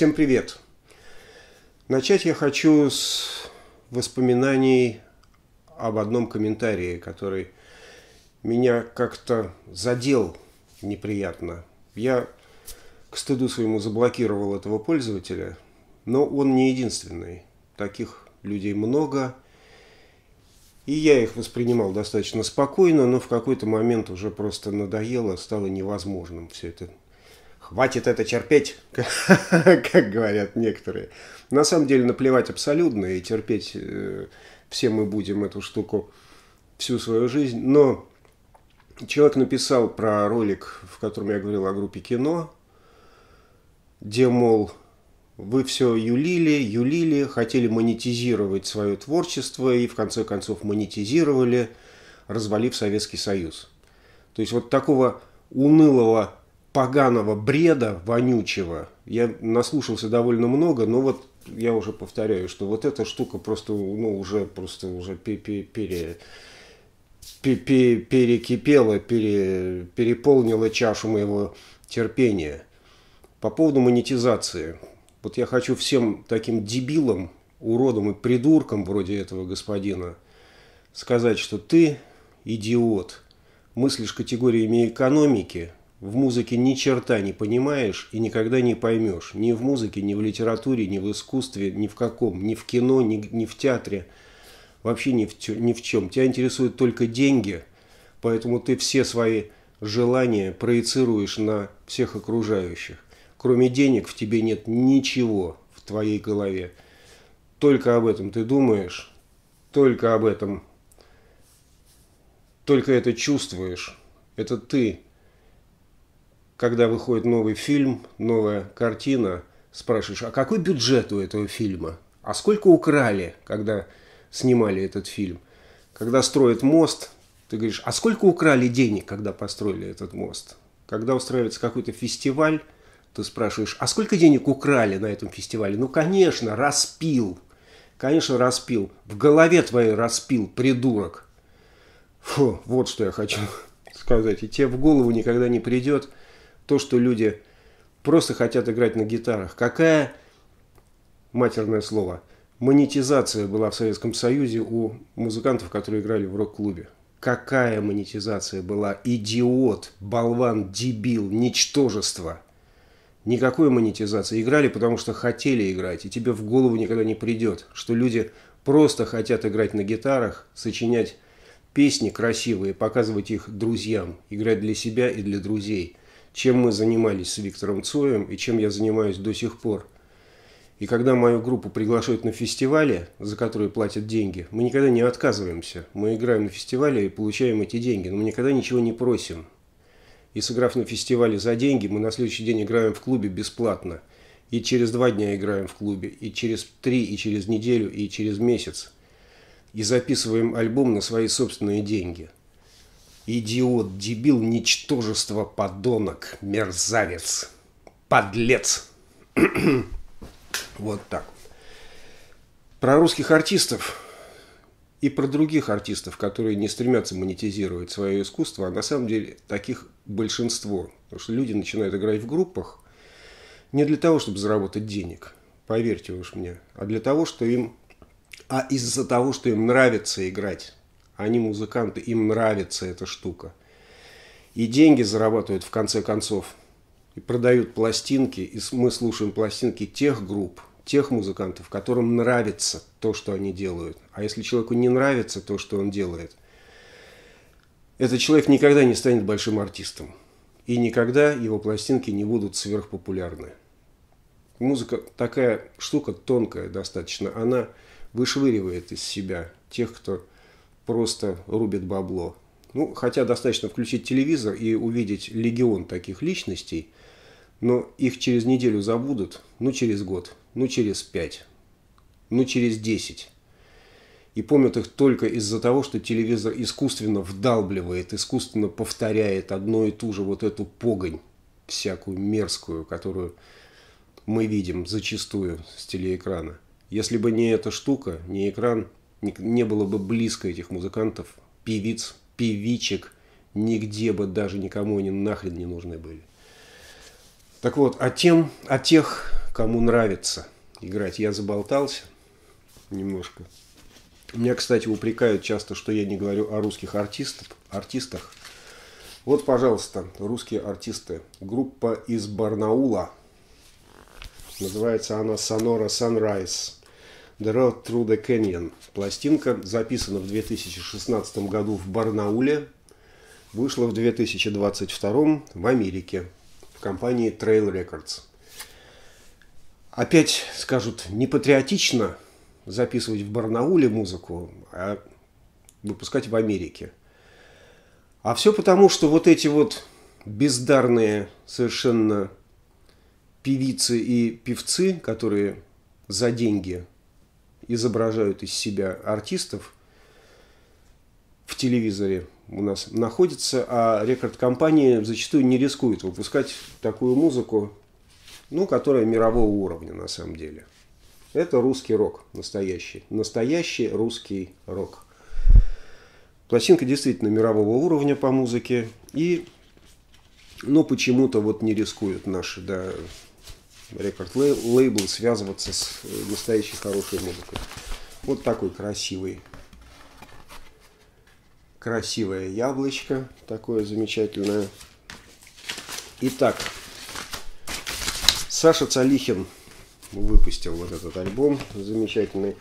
Всем привет! Начать я хочу с воспоминаний об одном комментарии, который меня как-то задел неприятно. Я к стыду своему заблокировал этого пользователя, но он не единственный. Таких людей много, и я их воспринимал достаточно спокойно, но в какой-то момент уже просто надоело, стало невозможным все это хватит это терпеть, как говорят некоторые. На самом деле наплевать абсолютно и терпеть э, все мы будем эту штуку всю свою жизнь. Но человек написал про ролик, в котором я говорил о группе кино, где, мол, вы все юлили, юлили, хотели монетизировать свое творчество и в конце концов монетизировали, развалив Советский Союз. То есть вот такого унылого поганого бреда вонючего я наслушался довольно много, но вот я уже повторяю, что вот эта штука просто, ну, уже просто уже пере, пере, перекипела, пере, переполнила чашу моего терпения. По поводу монетизации. Вот я хочу всем таким дебилам, уродам и придуркам вроде этого господина сказать, что ты идиот, мыслишь категориями экономики – в музыке ни черта не понимаешь и никогда не поймешь. Ни в музыке, ни в литературе, ни в искусстве, ни в каком, ни в кино, ни, ни в театре. Вообще ни в, ни в чем. Тебя интересуют только деньги, поэтому ты все свои желания проецируешь на всех окружающих. Кроме денег в тебе нет ничего в твоей голове. Только об этом ты думаешь, только об этом, только это чувствуешь. Это ты когда выходит новый фильм, новая картина, спрашиваешь, а какой бюджет у этого фильма? А сколько украли, когда снимали этот фильм? Когда строят мост, ты говоришь, а сколько украли денег, когда построили этот мост? Когда устраивается какой-то фестиваль, ты спрашиваешь, а сколько денег украли на этом фестивале? Ну, конечно, распил. Конечно, распил. В голове твоей распил, придурок. Фу, вот что я хочу сказать. И тебе в голову никогда не придет – то, что люди просто хотят играть на гитарах. Какая, матерное слово, монетизация была в Советском Союзе у музыкантов, которые играли в рок-клубе? Какая монетизация была? Идиот, болван, дебил, ничтожество. Никакой монетизации. Играли, потому что хотели играть. И тебе в голову никогда не придет, что люди просто хотят играть на гитарах, сочинять песни красивые, показывать их друзьям, играть для себя и для друзей – чем мы занимались с Виктором Цоем и чем я занимаюсь до сих пор. И когда мою группу приглашают на фестивали, за которые платят деньги, мы никогда не отказываемся. Мы играем на фестивале и получаем эти деньги, но мы никогда ничего не просим. И сыграв на фестивале за деньги, мы на следующий день играем в клубе бесплатно. И через два дня играем в клубе, и через три, и через неделю, и через месяц. И записываем альбом на свои собственные деньги – Идиот, дебил, ничтожество, подонок, мерзавец, подлец. вот так. Про русских артистов и про других артистов, которые не стремятся монетизировать свое искусство, а на самом деле таких большинство. Потому что люди начинают играть в группах не для того, чтобы заработать денег, поверьте уж мне, а для того, что им а из-за того, что им нравится играть они музыканты, им нравится эта штука. И деньги зарабатывают в конце концов. И продают пластинки, и мы слушаем пластинки тех групп, тех музыкантов, которым нравится то, что они делают. А если человеку не нравится то, что он делает, этот человек никогда не станет большим артистом. И никогда его пластинки не будут сверхпопулярны. Музыка такая штука тонкая достаточно. Она вышвыривает из себя тех, кто просто рубит бабло. Ну, хотя достаточно включить телевизор и увидеть легион таких личностей, но их через неделю забудут, ну через год, ну через пять, ну через десять. И помнят их только из-за того, что телевизор искусственно вдалбливает, искусственно повторяет одно и ту же вот эту погонь, всякую мерзкую, которую мы видим зачастую с телеэкрана. Если бы не эта штука, не экран – не, было бы близко этих музыкантов, певиц, певичек, нигде бы даже никому они нахрен не нужны были. Так вот, о тем, о тех, кому нравится играть, я заболтался немножко. Меня, кстати, упрекают часто, что я не говорю о русских артистов, артистах. Вот, пожалуйста, русские артисты. Группа из Барнаула. Называется она «Сонора Sunrise. The Road Through the Canyon. Пластинка записана в 2016 году в Барнауле, вышла в 2022 в Америке в компании Trail Records. Опять скажут, не патриотично записывать в Барнауле музыку, а выпускать в Америке. А все потому, что вот эти вот бездарные совершенно певицы и певцы, которые за деньги – изображают из себя артистов в телевизоре у нас находится, а рекорд-компании зачастую не рискуют выпускать такую музыку, ну, которая мирового уровня на самом деле. Это русский рок настоящий. Настоящий русский рок. Пластинка действительно мирового уровня по музыке. И, но ну, почему-то вот не рискуют наши, да, рекорд-лейбл связываться с э, настоящей хорошей музыкой. Вот такой красивый. Красивое яблочко, такое замечательное. Итак, Саша Цалихин выпустил вот этот альбом замечательный.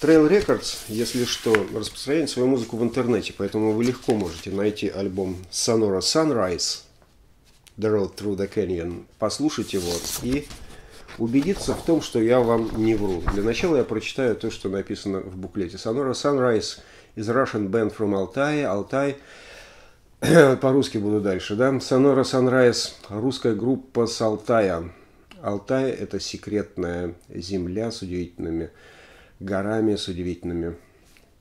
Trail Records, если что, распространяет свою музыку в интернете, поэтому вы легко можете найти альбом Sonora Sunrise – The Road Through the Canyon. Послушать его и убедиться в том, что я вам не вру. Для начала я прочитаю то, что написано в буклете. Sonora Sunrise is Russian band from Altai. Altai по-русски буду дальше, да? Sonora Sunrise – русская группа с Алтая. Алтай – это секретная земля с удивительными горами, с удивительными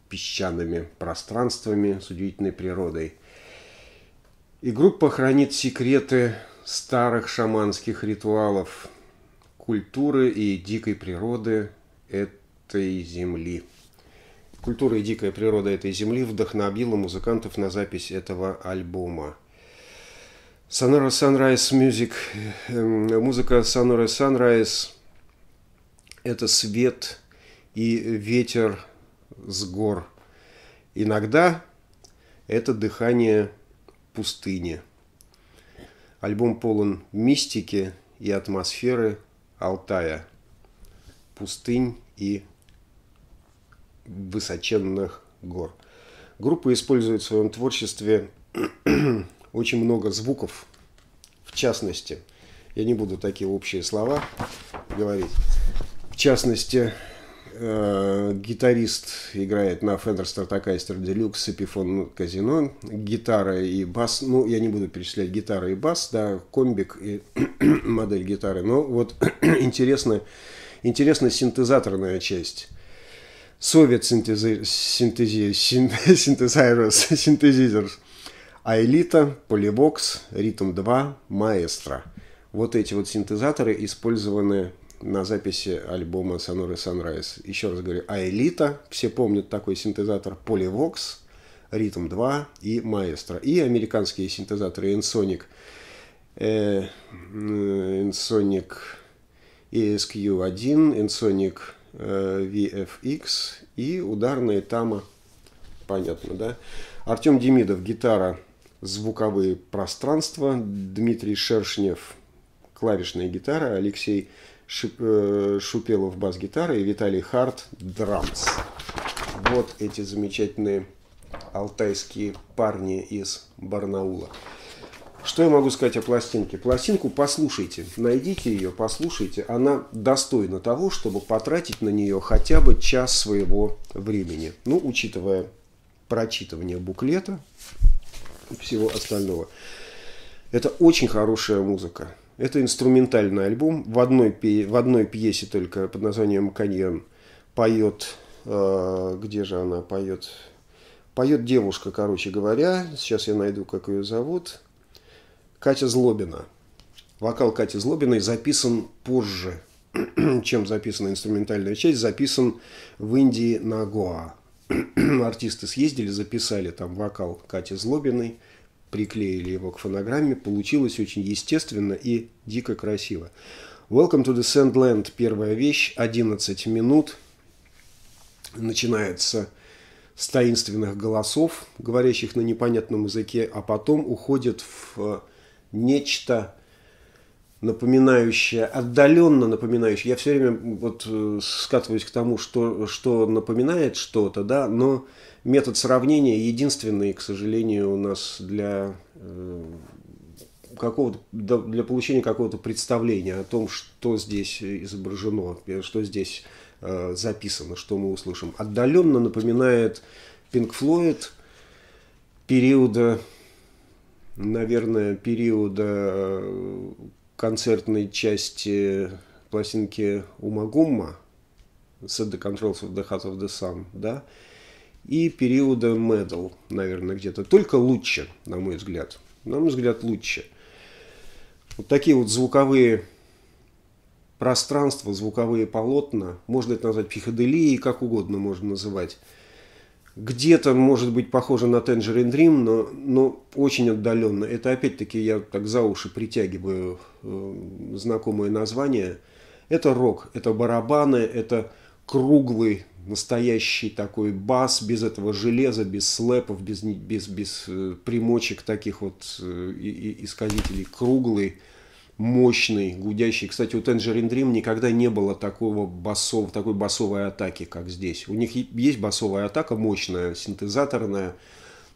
песчаными пространствами, с удивительной природой. И группа хранит секреты старых шаманских ритуалов – культуры и дикой природы этой земли. Культура и дикая природа этой земли вдохновила музыкантов на запись этого альбома. Sonora Sunrise Music, э, эм, музыка Sonora Sunrise – это свет и ветер с гор. Иногда это дыхание пустыни. Альбом полон мистики и атмосферы – Алтая, пустынь и высоченных гор. Группа использует в своем творчестве очень много звуков, в частности, я не буду такие общие слова говорить, в частности, Э, гитарист играет на Fender Stratocaster Deluxe, Epiphone Casino, ну, гитара и бас, ну, я не буду перечислять гитара и бас, да, комбик и модель гитары, но вот интересно, интересна синтезаторная часть. Совет синтези... синтези... син... синтезайрос, синтезизер, Аэлита, Полибокс, Ритм 2, Маэстро. Вот эти вот синтезаторы использованы на записи альбома Sonora Sunrise. Еще раз говорю, Аэлита, все помнят такой синтезатор, Polyvox, Rhythm 2 и Maestro. И американские синтезаторы Ensonic, э, Ensonic ESQ1, Ensonic VFX и ударные Тама. Понятно, да? Артем Демидов, гитара, звуковые пространства. Дмитрий Шершнев, клавишная гитара. Алексей Э, Шупелов бас-гитара и Виталий Харт драмс. Вот эти замечательные алтайские парни из Барнаула. Что я могу сказать о пластинке? Пластинку послушайте, найдите ее, послушайте. Она достойна того, чтобы потратить на нее хотя бы час своего времени. Ну, учитывая прочитывание буклета и всего остального. Это очень хорошая музыка. Это инструментальный альбом. В одной, пи в одной пьесе только под названием «Каньон» поет... Э, где же она поет? Поет девушка, короче говоря. Сейчас я найду, как ее зовут. Катя Злобина. Вокал Кати Злобиной записан позже, чем записана инструментальная часть. Записан в Индии на Гоа. Артисты съездили, записали там вокал Кати Злобиной – приклеили его к фонограмме, получилось очень естественно и дико красиво. Welcome to the Sandland, первая вещь, 11 минут. Начинается с таинственных голосов, говорящих на непонятном языке, а потом уходит в э, нечто напоминающая, отдаленно напоминающая. Я все время вот э, скатываюсь к тому, что, что напоминает что-то, да, но метод сравнения единственный, к сожалению, у нас для э, какого для получения какого-то представления о том, что здесь изображено, э, что здесь записано, что мы услышим. Отдаленно напоминает Pink Floyd периода, наверное, периода концертной части пластинки Ума Гумма «Set the controls of the heart of the sun», да, и периода Medal, наверное, где-то. Только лучше, на мой взгляд. На мой взгляд, лучше. Вот такие вот звуковые пространства, звуковые полотна, можно это назвать психоделией, как угодно можно называть где-то может быть похоже на Tangerine Dream, но, но очень отдаленно. Это опять-таки я так за уши притягиваю э, знакомые названия. Это рок, это барабаны, это круглый настоящий такой бас без этого железа, без слэпов, без, без, без э, примочек таких вот э, исказителей. Круглый, мощный, гудящий. Кстати, у Tangerine Dream никогда не было такого басов, такой басовой атаки, как здесь. У них есть басовая атака мощная, синтезаторная,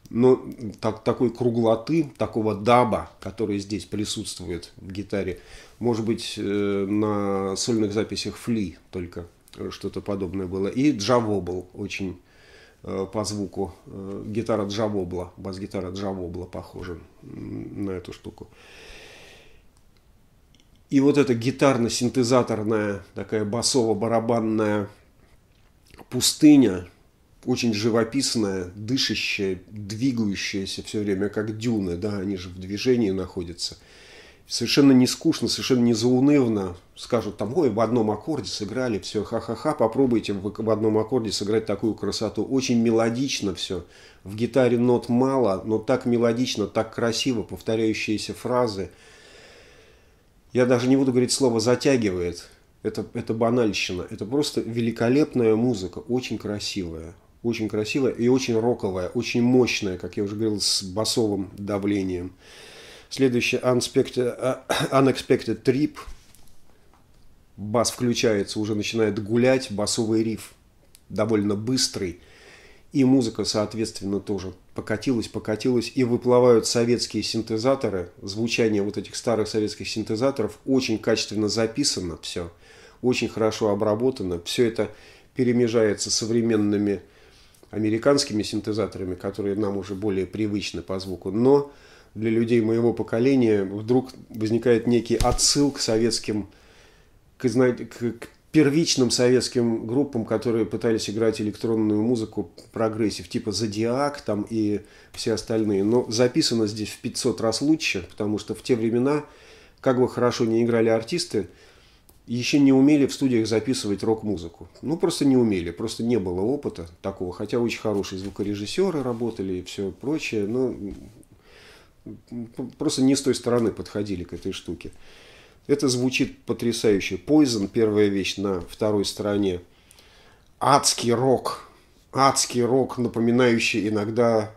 но так, такой круглоты, такого даба, который здесь присутствует в гитаре, может быть, э, на сольных записях Фли только э, что-то подобное было. И джавобл очень э, по звуку. Гитара Джавобла, бас-гитара Джавобла похожа на эту штуку. И вот эта гитарно-синтезаторная, такая басово-барабанная пустыня, очень живописная, дышащая, двигающаяся все время, как дюны, да, они же в движении находятся. Совершенно не скучно, совершенно не заунывно. Скажут там, ой, в одном аккорде сыграли, все, ха-ха-ха, попробуйте в одном аккорде сыграть такую красоту. Очень мелодично все. В гитаре нот мало, но так мелодично, так красиво, повторяющиеся фразы – я даже не буду говорить слово «затягивает», это, это банальщина, это просто великолепная музыка, очень красивая, очень красивая и очень роковая, очень мощная, как я уже говорил, с басовым давлением. Следующий Unexpected, э, Unexpected Trip. Бас включается, уже начинает гулять, басовый риф довольно быстрый. И музыка, соответственно, тоже покатилась, покатилась, и выплывают советские синтезаторы. Звучание вот этих старых советских синтезаторов очень качественно записано все, очень хорошо обработано. Все это перемежается современными американскими синтезаторами, которые нам уже более привычны по звуку. Но для людей моего поколения вдруг возникает некий отсыл к советским, к, к, к первичным советским группам, которые пытались играть электронную музыку прогрессив, типа «Зодиак» там и все остальные. Но записано здесь в 500 раз лучше, потому что в те времена, как бы хорошо не играли артисты, еще не умели в студиях записывать рок-музыку. Ну, просто не умели, просто не было опыта такого. Хотя очень хорошие звукорежиссеры работали и все прочее, но просто не с той стороны подходили к этой штуке. Это звучит потрясающе. Poison – первая вещь на второй стороне. Адский рок. Адский рок, напоминающий иногда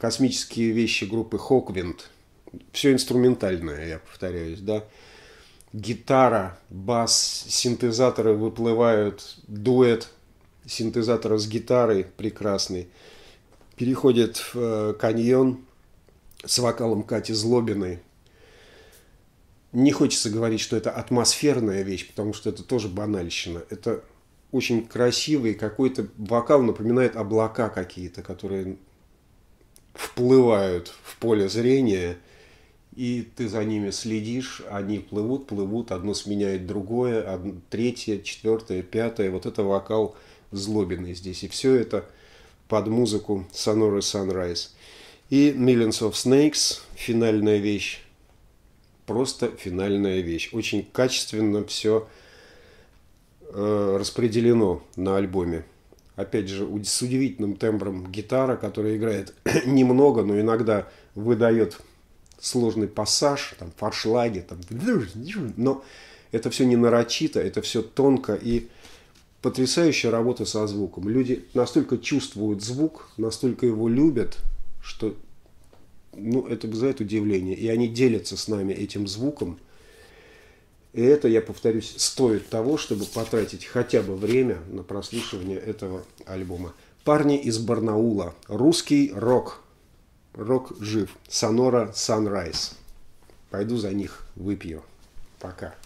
космические вещи группы Хоквинд. Все инструментальное, я повторяюсь, да. Гитара, бас, синтезаторы выплывают, дуэт синтезатора с гитарой прекрасный. Переходит в э, каньон с вокалом Кати Злобиной – не хочется говорить, что это атмосферная вещь, потому что это тоже банальщина. Это очень красивый какой-то вокал, напоминает облака какие-то, которые вплывают в поле зрения, и ты за ними следишь, они плывут, плывут, одно сменяет другое, одно, третье, четвертое, пятое. Вот это вокал злобиный здесь. И все это под музыку Sonora Sunrise. И Millions of Snakes, финальная вещь просто финальная вещь. Очень качественно все э, распределено на альбоме. Опять же, с удивительным тембром гитара, которая играет немного, но иногда выдает сложный пассаж, там форшлаги, там, но это все не нарочито, это все тонко и потрясающая работа со звуком. Люди настолько чувствуют звук, настолько его любят, что ну, это вызывает удивление. И они делятся с нами этим звуком. И это, я повторюсь, стоит того, чтобы потратить хотя бы время на прослушивание этого альбома. Парни из Барнаула. Русский рок. Рок жив. Сонора Sunrise. Пойду за них выпью. Пока.